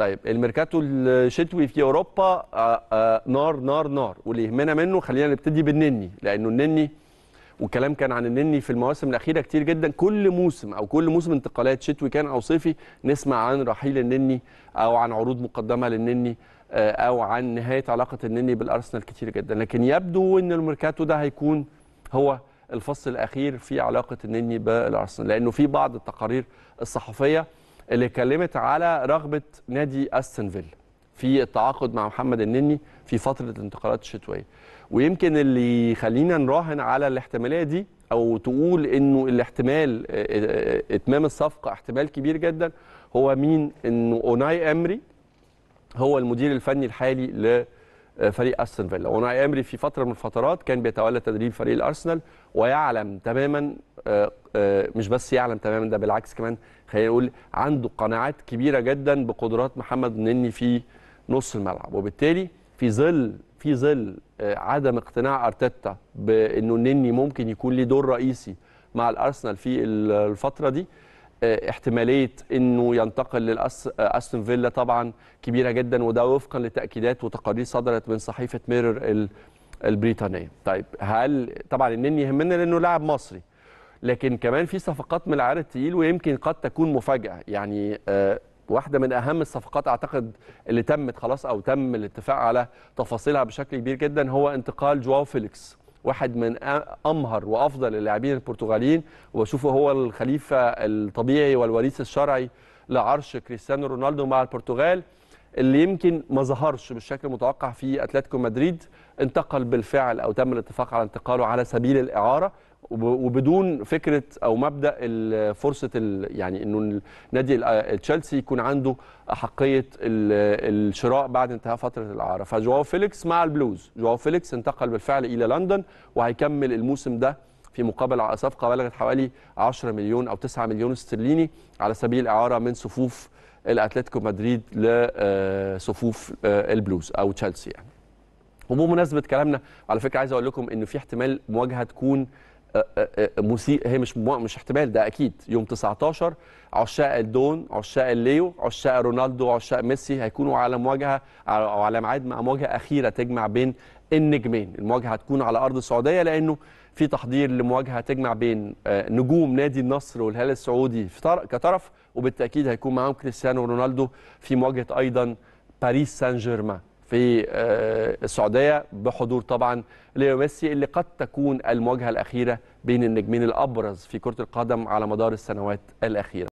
طيب الميركاتو الشتوي في اوروبا آآ آه، آآ آه، نار نار نار واللي يهمنا منه خلينا نبتدي بالنني لانه النني والكلام كان عن النني في المواسم الاخيره كتير جدا كل موسم او كل موسم انتقالات شتوي كان او صيفي نسمع عن رحيل النني او عن عروض مقدمه للنني آه، او عن نهايه علاقه النني بالارسنال كتير جدا لكن يبدو ان الميركاتو ده هيكون هو الفصل الاخير في علاقه النني بالارسنال لانه في بعض التقارير الصحفيه اللي اتكلمت على رغبه نادي استون فيلا في التعاقد مع محمد النني في فتره الانتقالات الشتويه ويمكن اللي يخلينا نراهن على الاحتماليه دي او تقول انه الاحتمال آه، آه، اتمام الصفقه احتمال كبير جدا هو مين انه اوناي امري هو المدير الفني الحالي لفريق استون فيلا اوناي امري في فتره من الفترات كان بيتولى تدريب فريق الارسنال ويعلم تماما آه، آه، مش بس يعلم تماما ده بالعكس كمان خلينا نقول عنده قناعات كبيره جدا بقدرات محمد النني في نص الملعب وبالتالي في ظل في ظل آه، عدم اقتناع ارتيتا بانه النني ممكن يكون ليه دور رئيسي مع الارسنال في الفتره دي احتماليه انه ينتقل لاستون فيلا طبعا كبيره جدا وده وفقا لتاكيدات وتقارير صدرت من صحيفه ميرور البريطانيه. طيب هل طبعا النني يهمنا لانه لاعب مصري لكن كمان في صفقات من العيار التقيل ويمكن قد تكون مفاجاه يعني آه، واحده من اهم الصفقات اعتقد اللي تمت خلاص او تم الاتفاق على تفاصيلها بشكل كبير جدا هو انتقال جواو فيليكس واحد من امهر وافضل اللاعبين البرتغاليين وبشوفه هو الخليفه الطبيعي والوريث الشرعي لعرش كريستيانو رونالدو مع البرتغال اللي يمكن ما ظهرش بالشكل المتوقع في اتلتيكو مدريد انتقل بالفعل او تم الاتفاق على انتقاله على سبيل الاعاره وبدون فكره او مبدا فرصه يعني انه نادي آه، تشيلسي يكون عنده احقيه الشراء بعد انتهاء فتره الاعاره فجواو فيليكس مع البلوز جواو فيليكس انتقل بالفعل الى لندن وهيكمل الموسم ده في مقابل صفقه بلغت حوالي 10 مليون او 9 مليون استرليني على سبيل الاعاره من صفوف الاتلتيكو مدريد لصفوف آه، آه، البلوز او تشيلسي يعني. وبمناسبه كلامنا على فكره عايز اقول لكم ان في احتمال مواجهه تكون أه، أه، أه، مسيء هي مش مش احتمال ده اكيد يوم 19 عشاق الدون عشاق الليو عشاق رونالدو عشاء ميسي هيكونوا على مواجهه او على ميعاد مع مواجهه اخيره تجمع بين النجمين المواجهه هتكون على ارض السعوديه لانه في تحضير لمواجهه تجمع بين نجوم نادي النصر والهلال السعودي كطرف وبالتاكيد هيكون معاهم كريستيانو رونالدو في مواجهه ايضا باريس سان جيرمان في آه، السعوديه بحضور طبعا ليو ميسي اللي قد تكون المواجهه الاخيره بين النجمين الابرز في كره القدم على مدار السنوات الاخيره